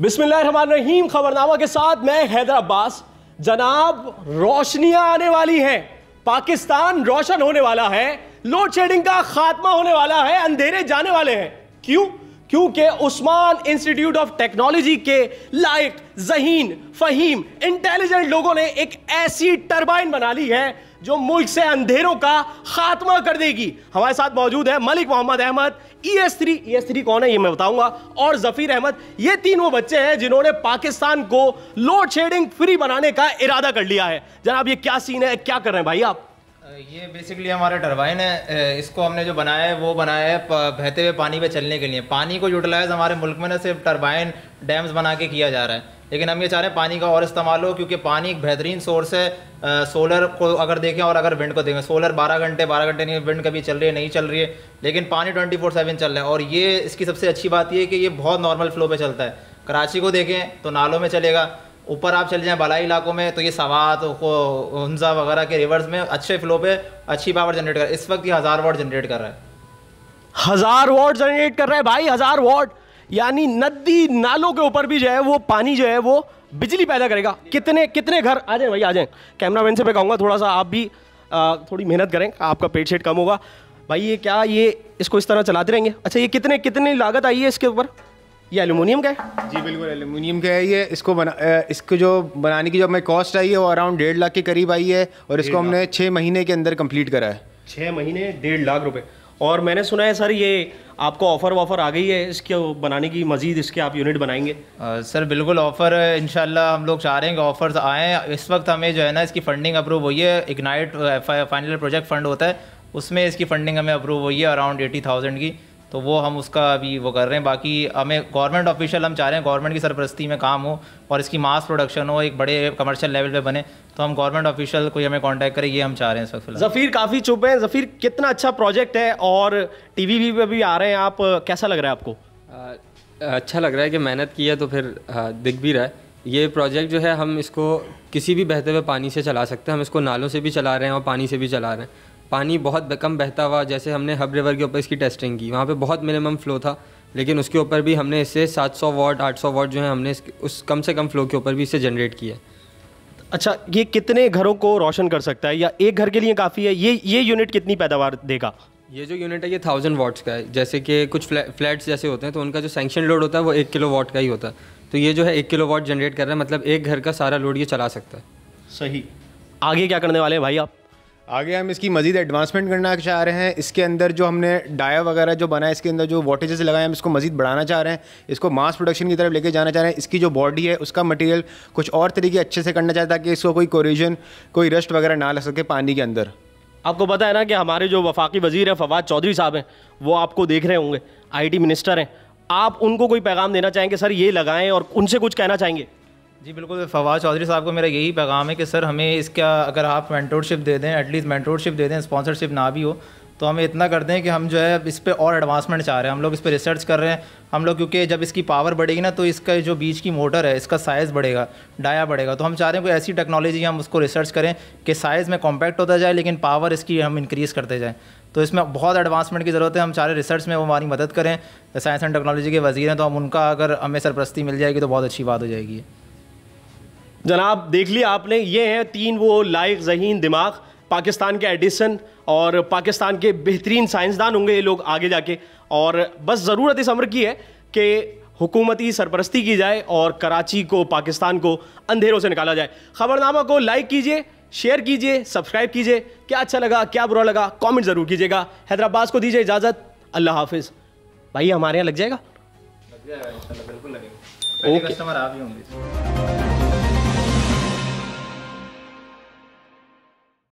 बिस्मिल्लाहिर्रहमानिर्रहीम खबरनामा के साथ मैं हैदर अब्बास जनाब रोशनियां आने वाली हैं पाकिस्तान रोशन होने वाला है लोड शेडिंग का खात्मा होने वाला है अंधेरे जाने वाले हैं क्यों क्योंकि उस्मान इंस्टीट्यूट ऑफ टेक्नोलॉजी के लायक जहीन फहीम इंटेलिजेंट लोगों ने एक ऐसी टर्बाइन बना ली है जो मुल्क से अंधेरों का खात्मा कर देगी हमारे साथ मौजूद है Malik Mohammad Ahmed E S three E S three कौन है ये मैं बताऊंगा और जफीर अहमद ये तीन वो बच्चे हैं जिन्होंने पाकिस्तान को लोड शेडिंग फ्री बनाने का इरादा कर लिया है जनाब ये क्या सीन है क्या कर रहे हैं भाई आप ये बेसिकली हमारा टरबाइन है इसको हमने जो बनाया है वो बनाया है बहते हुए पानी पे चलने के लिए पानी को यूटिलाइज हमारे मुल्क में ना सिर्फ टरबाइन डैम्स बना के किया जा रहा है लेकिन हम ये चाह रहे हैं पानी का और इस्तेमाल हो क्योंकि पानी एक बेहतरीन सोर्स है आ, सोलर को अगर देखें और अगर विंड को देखें सोलर 12 घंटे 12 घंटे नहीं विंड कभी चल रही है नहीं चल रही है लेकिन पानी 24 सेवन चल रहा है और ये इसकी सबसे अच्छी बात यह है कि ये बहुत नॉर्मल फ्लो पर चलता है कराची को देखें तो नालों में चलेगा ऊपर आप चले जाएँ बलाई इलाकों में तो ये सवात हंजा वगैरह के रिवर्स में अच्छे फ्लो पर अच्छी पावर जनरेट कर इस वक्त ये हज़ार वाट जनरेट कर रहा है हज़ार वाट जनरेट कर रहा है भाई हज़ार वाट यानी नदी नालों के ऊपर भी जो है वो पानी जो है वो बिजली पैदा करेगा कितने कितने घर आ जाए भाई आ जाए कैमरा मैन से मैं कहूँगा थोड़ा सा आप भी आ, थोड़ी मेहनत करें आपका पेट शेट कम होगा भाई ये क्या ये इसको इस तरह चलाते रहेंगे अच्छा ये कितने कितनी लागत आई है इसके ऊपर ये एलुमिनियम का है जी बिल्कुल एलुमिनियम का है ये इसको बना इसको जो बनाने की जो हमें कॉस्ट आई है वो अराउंड डेढ़ लाख के करीब आई है और इसको हमने छः महीने के अंदर कंप्लीट करा है छः महीने डेढ़ लाख रुपए और मैंने सुना है सर ये आपको ऑफ़र वॉफ़र आ गई है इसके बनाने की मज़ीद इसके आप यूनिट बनाएंगे आ, सर बिल्कुल ऑफ़र इन हम लोग चाह रहे हैं कि ऑफ़र्स आएँ इस वक्त हमें जो है ना इसकी फ़ंडिंग अप्रूव हुई है इग्नाइट फाइनल प्रोजेक्ट फ़ंड होता है उसमें इसकी फ़ंडिंग हमें अप्रूव हुई है अराउंड एटी थाउजेंड की तो वो हम उसका अभी वो कर रहे हैं बाकी हमें गवर्नमेंट ऑफिशियल हम चाह रहे हैं गवर्नमेंट की सरपरस्ती में काम हो और इसकी मास प्रोडक्शन हो एक बड़े कमर्शियल लेवल पे बने तो हम गवर्नमेंट ऑफिशियल कोई हमें कांटेक्ट करे ये हम चाह रहे हैं इस वक्त जफीर काफ़ी चुप है जफीर कितना अच्छा प्रोजेक्ट है और टी वी पे भी आ रहे हैं आप कैसा लग रहा है आपको अच्छा लग रहा है कि मेहनत की है तो फिर दिख भी रहा है ये प्रोजेक्ट जो है हम इसको किसी भी बहते हुए पानी से चला सकते हैं हम इसको नालों से भी चला रहे हैं और पानी से भी चला रहे हैं पानी बहुत कम बहता हुआ जैसे हमने हब रिवर के ऊपर इसकी टेस्टिंग की वहाँ पे बहुत मिनिमम फ्लो था लेकिन उसके ऊपर भी हमने इससे 700 वाट सौ वाट जो है हमने उस कम से कम फ्लो के ऊपर भी इसे जनरेट किया अच्छा ये कितने घरों को रोशन कर सकता है या एक घर के लिए काफ़ी है ये ये यूनिट कितनी पैदावार देगा ये जो यूनिट है ये थाउजेंड वाट्स का है जैसे कि कुछ फ्लैट्स जैसे होते हैं तो उनका जो सेंक्शन लोड होता है वो एक किलो वाट का ही होता है तो ये जो है एक किलो वाट जनरेट कर रहा है मतलब एक घर का सारा लोड ये चला सकता है सही आगे क्या करने वाले हैं भाई आप आगे हम इसकी मजीद एडवांसमेंट करना चाह रहे हैं इसके अंदर जो हमने डाया वगैरह जो बना है इसके अंदर जो वोटेजेस लगाए हम इसको मजीद बढ़ाना चाह रहे हैं इसको मास प्रोडक्शन की तरफ लेके जाना चाह रहे हैं इसकी जो बॉडी है उसका मटेरियल कुछ और तरीके अच्छे से करना चाहता ताकि इसको कोई कोरिजन कोई रस्ट वगैरह ना लग सके पानी के अंदर आपको पता है ना कि हमारे जो वफाकी वजीर हैं फवाद चौधरी साहब हैं वो आपको देख रहे होंगे आई मिनिस्टर हैं आप उनको कोई पैगाम देना चाहेंगे सर ये लगाएं और उनसे कुछ कहना चाहेंगे जी बिल्कुल फवाद चौधरी साहब को मेरा यही पैगाम है कि सर हमें इसका अगर आप मैंटोरशिप दे दें एटलीस्ट मैंटोरशिप दे दें स्पॉन्सरशिप ना भी हो तो हमें इतना कर दें कि हम जो है इस पर और एडवांसमेंट चाह रहे हैं हम लोग इस पर रिसर्च कर रहे हैं हम लोग क्योंकि जब इसकी पावर बढ़ेगी ना तो इसका जो बीच की मोटर है इसका साइज़ बढ़ेगा डाया बढ़ेगा तो हम चाह रहे हैं कोई ऐसी टेक्नोलॉजी हम उसको रिसर्च करें कि साइज़ में कॉम्पैक्ट होता जाए लेकिन पावर इसकी हम इंक्रीज़ करते जाएँ तो इसमें बहुत एडवांसमेंट की ज़रूरत है हम चाह रहे रिसर्च में वो हमारी मदद करें साइंस एंड टेक्नोलॉजी के वजीर हैं तो हम उनका अगर हमें सरप्रस्ती मिल जाएगी तो बहुत अच्छी बात हो जाएगी जनाब देख लिया आपने ये हैं तीन वो लायक जहीन दिमाग पाकिस्तान के एडिसन और पाकिस्तान के बेहतरीन साइंसदान होंगे ये लोग आगे जाके और बस ज़रूरत इस अमर की है कि हुकूमती सरपरस्ती की जाए और कराची को पाकिस्तान को अंधेरों से निकाला जाए खबरनामा को लाइक कीजिए शेयर कीजिए सब्सक्राइब कीजिए क्या अच्छा लगा क्या बुरा लगा कमेंट ज़रूर कीजिएगा हैदराबाद को दीजिए इजाज़त अल्लाह हाफिज़ भाई हमारे यहाँ लग जाएगा लग जाएगा बिल्कुल लगेगा कस्टमर आप ही होंगे